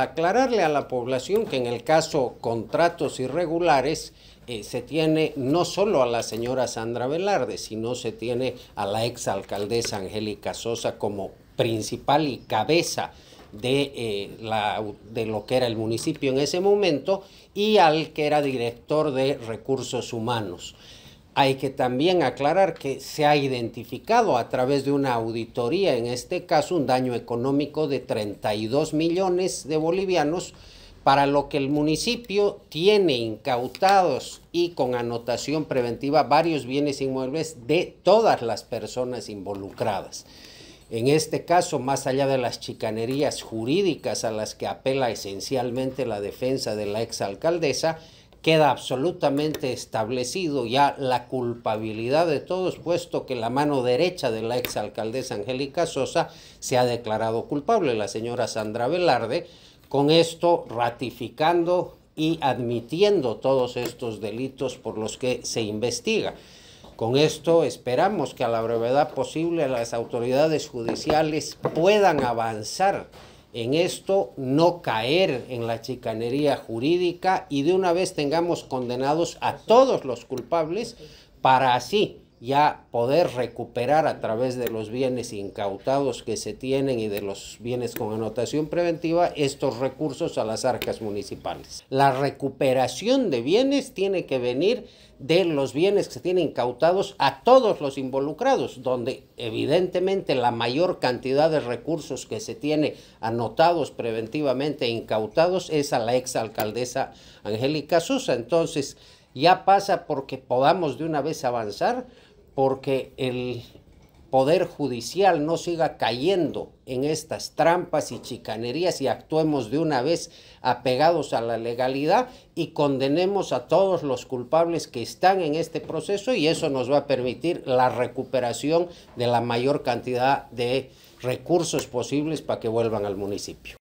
aclararle a la población que en el caso contratos irregulares eh, se tiene no solo a la señora Sandra Velarde, sino se tiene a la exalcaldesa Angélica Sosa como principal y cabeza de, eh, la, de lo que era el municipio en ese momento y al que era director de recursos humanos hay que también aclarar que se ha identificado a través de una auditoría, en este caso, un daño económico de 32 millones de bolivianos, para lo que el municipio tiene incautados y con anotación preventiva varios bienes inmuebles de todas las personas involucradas. En este caso, más allá de las chicanerías jurídicas a las que apela esencialmente la defensa de la exalcaldesa, queda absolutamente establecido ya la culpabilidad de todos, puesto que la mano derecha de la exalcaldesa Angélica Sosa se ha declarado culpable, la señora Sandra Velarde, con esto ratificando y admitiendo todos estos delitos por los que se investiga. Con esto esperamos que a la brevedad posible las autoridades judiciales puedan avanzar en esto, no caer en la chicanería jurídica y de una vez tengamos condenados a todos los culpables para así ya poder recuperar a través de los bienes incautados que se tienen y de los bienes con anotación preventiva estos recursos a las arcas municipales. La recuperación de bienes tiene que venir de los bienes que se tienen incautados a todos los involucrados, donde evidentemente la mayor cantidad de recursos que se tiene anotados preventivamente e incautados es a la exalcaldesa Angélica Sosa. Entonces, ya pasa porque podamos de una vez avanzar porque el Poder Judicial no siga cayendo en estas trampas y chicanerías y actuemos de una vez apegados a la legalidad y condenemos a todos los culpables que están en este proceso y eso nos va a permitir la recuperación de la mayor cantidad de recursos posibles para que vuelvan al municipio.